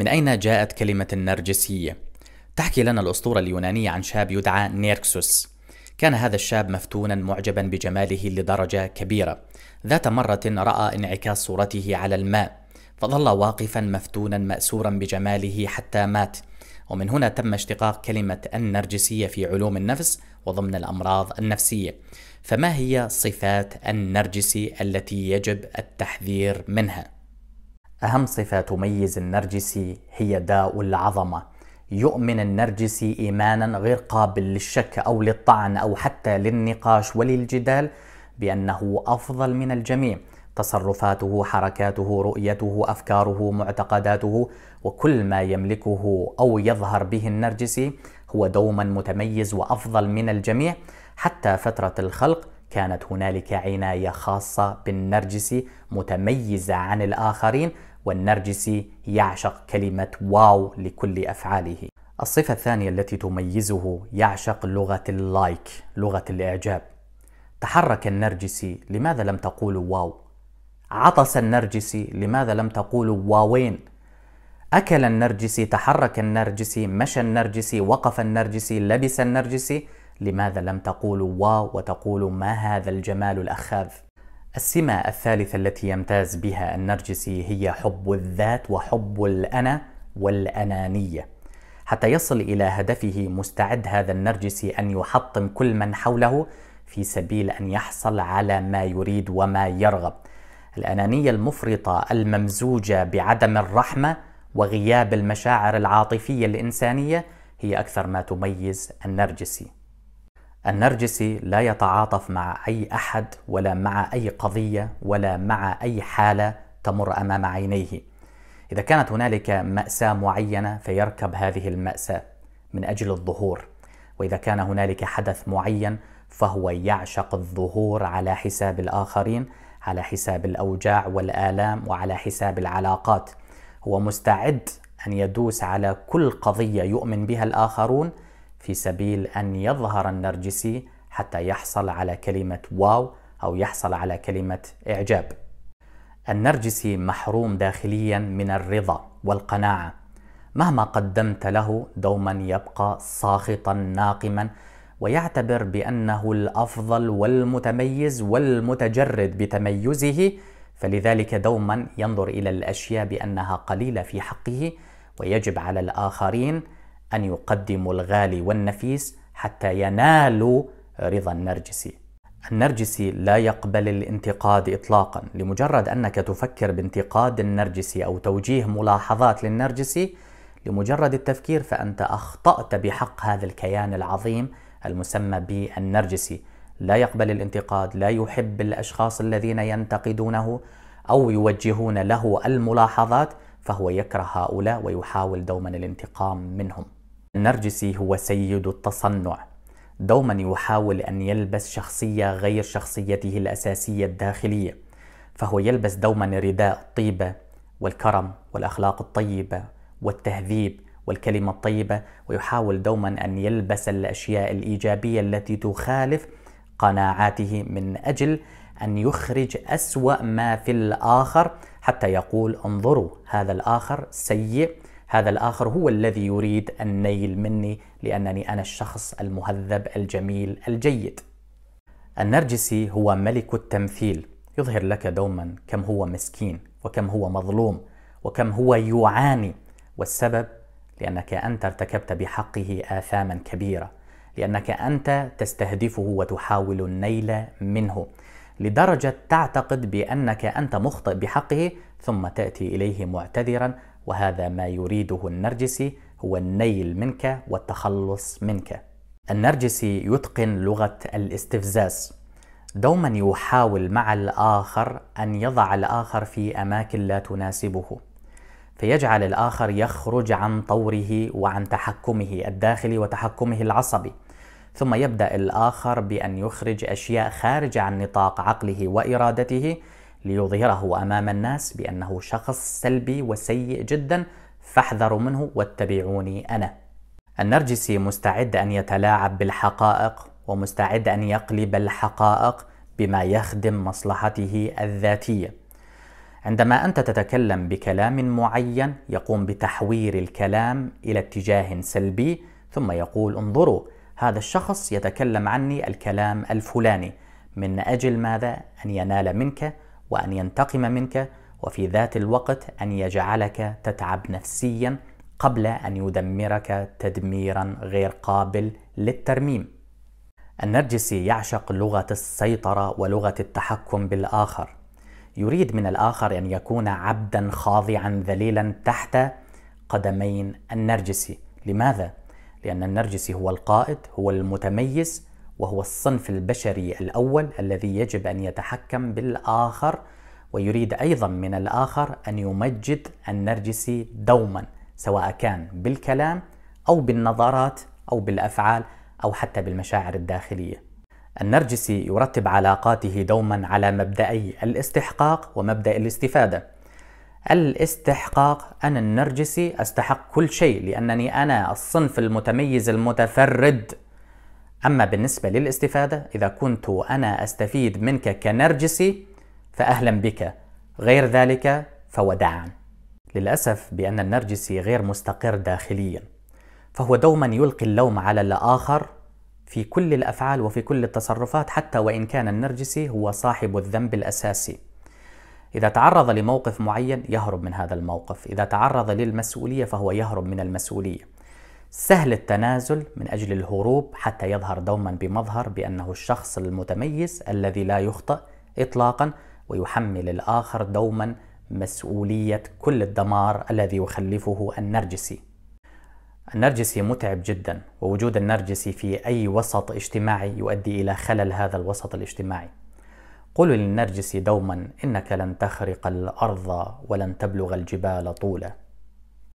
من أين جاءت كلمة النرجسية؟ تحكي لنا الأسطورة اليونانية عن شاب يدعى نيركسوس كان هذا الشاب مفتونا معجبا بجماله لدرجة كبيرة ذات مرة رأى انعكاس صورته على الماء فظل واقفا مفتونا مأسورا بجماله حتى مات ومن هنا تم اشتقاق كلمة النرجسية في علوم النفس وضمن الأمراض النفسية فما هي صفات النرجسي التي يجب التحذير منها؟ أهم صفة تميز النرجسي هي داء العظمة يؤمن النرجسي إيمانا غير قابل للشك أو للطعن أو حتى للنقاش وللجدال بأنه أفضل من الجميع تصرفاته حركاته رؤيته أفكاره معتقداته وكل ما يملكه أو يظهر به النرجسي هو دوما متميز وأفضل من الجميع حتى فترة الخلق كانت هنالك عناية خاصة بالنرجسي متميزة عن الآخرين والنرجسي يعشق كلمة واو لكل أفعاله الصفة الثانية التي تميزه يعشق لغة اللايك لغة الإعجاب تحرك النرجسي لماذا لم تقول واو عطس النرجسي لماذا لم تقول واوين أكل النرجسي تحرك النرجسي مشى النرجسي وقف النرجسي لبس النرجسي لماذا لم تقول واو وتقول ما هذا الجمال الأخاذ السمة الثالثة التي يمتاز بها النرجسي هي حب الذات وحب الأنا والأنانية. حتى يصل إلى هدفه مستعد هذا النرجسي أن يحطم كل من حوله في سبيل أن يحصل على ما يريد وما يرغب. الأنانية المفرطة الممزوجة بعدم الرحمة وغياب المشاعر العاطفية الإنسانية هي أكثر ما تميز النرجسي. النرجسي لا يتعاطف مع أي أحد ولا مع أي قضية ولا مع أي حالة تمر أمام عينيه إذا كانت هنالك مأساة معينة فيركب هذه المأساة من أجل الظهور وإذا كان هنالك حدث معين فهو يعشق الظهور على حساب الآخرين على حساب الأوجاع والآلام وعلى حساب العلاقات هو مستعد أن يدوس على كل قضية يؤمن بها الآخرون في سبيل أن يظهر النرجسي حتى يحصل على كلمة واو أو يحصل على كلمة إعجاب. النرجسي محروم داخليا من الرضا والقناعة. مهما قدمت له دوما يبقى ساخطا ناقما ويعتبر بأنه الأفضل والمتميز والمتجرد بتميزه فلذلك دوما ينظر إلى الأشياء بأنها قليلة في حقه ويجب على الآخرين أن يقدموا الغالي والنفيس حتى ينالوا رضا النرجسي النرجسي لا يقبل الانتقاد إطلاقا لمجرد أنك تفكر بانتقاد النرجسي أو توجيه ملاحظات للنرجسي لمجرد التفكير فأنت أخطأت بحق هذا الكيان العظيم المسمى بالنرجسي لا يقبل الانتقاد لا يحب الأشخاص الذين ينتقدونه أو يوجهون له الملاحظات فهو يكره هؤلاء ويحاول دوما الانتقام منهم النرجسي هو سيد التصنع دوما يحاول أن يلبس شخصية غير شخصيته الأساسية الداخلية فهو يلبس دوما رداء الطيبة والكرم والأخلاق الطيبة والتهذيب والكلمة الطيبة ويحاول دوما أن يلبس الأشياء الإيجابية التي تخالف قناعاته من أجل أن يخرج أسوأ ما في الآخر حتى يقول انظروا هذا الآخر سيء هذا الآخر هو الذي يريد النيل مني لأنني أنا الشخص المهذب الجميل الجيد النرجسي هو ملك التمثيل يظهر لك دوما كم هو مسكين وكم هو مظلوم وكم هو يعاني والسبب لأنك أنت ارتكبت بحقه آثاما كبيرة لأنك أنت تستهدفه وتحاول النيل منه لدرجة تعتقد بأنك أنت مخطئ بحقه ثم تأتي إليه معتذرا وهذا ما يريده النرجسي هو النيل منك والتخلص منك النرجسي يتقن لغة الاستفزاز دوما يحاول مع الآخر أن يضع الآخر في أماكن لا تناسبه فيجعل الآخر يخرج عن طوره وعن تحكمه الداخلي وتحكمه العصبي ثم يبدأ الآخر بأن يخرج أشياء خارج عن نطاق عقله وإرادته ليظهره امام الناس بانه شخص سلبي وسيء جدا فاحذروا منه واتبعوني انا. النرجسي مستعد ان يتلاعب بالحقائق ومستعد ان يقلب الحقائق بما يخدم مصلحته الذاتيه. عندما انت تتكلم بكلام معين يقوم بتحوير الكلام الى اتجاه سلبي ثم يقول انظروا هذا الشخص يتكلم عني الكلام الفلاني من اجل ماذا؟ ان ينال منك وأن ينتقم منك وفي ذات الوقت أن يجعلك تتعب نفسيا قبل أن يدمرك تدميرا غير قابل للترميم. النرجسي يعشق لغة السيطرة ولغة التحكم بالآخر. يريد من الآخر أن يكون عبدا خاضعا ذليلا تحت قدمين النرجسي. لماذا؟ لأن النرجسي هو القائد، هو المتميز، وهو الصنف البشري الأول الذي يجب أن يتحكم بالآخر ويريد أيضا من الآخر أن يمجد النرجسي دوما سواء كان بالكلام أو بالنظرات أو بالأفعال أو حتى بالمشاعر الداخلية النرجسي يرتب علاقاته دوما على مبدأي الاستحقاق ومبدأ الاستفادة الاستحقاق أنا النرجسي أستحق كل شيء لأنني أنا الصنف المتميز المتفرد أما بالنسبة للاستفادة إذا كنت أنا أستفيد منك كنرجسي فأهلا بك غير ذلك فوداعا للأسف بأن النرجسي غير مستقر داخليا فهو دوما يلقي اللوم على الآخر في كل الأفعال وفي كل التصرفات حتى وإن كان النرجسي هو صاحب الذنب الأساسي إذا تعرض لموقف معين يهرب من هذا الموقف إذا تعرض للمسؤولية فهو يهرب من المسؤولية سهل التنازل من أجل الهروب حتى يظهر دوما بمظهر بأنه الشخص المتميز الذي لا يخطئ إطلاقا ويحمل الآخر دوما مسؤولية كل الدمار الذي يخلفه النرجسي النرجسي متعب جدا ووجود النرجسي في أي وسط اجتماعي يؤدي إلى خلل هذا الوسط الاجتماعي قل للنرجسي دوما إنك لن تخرق الأرض ولن تبلغ الجبال طولا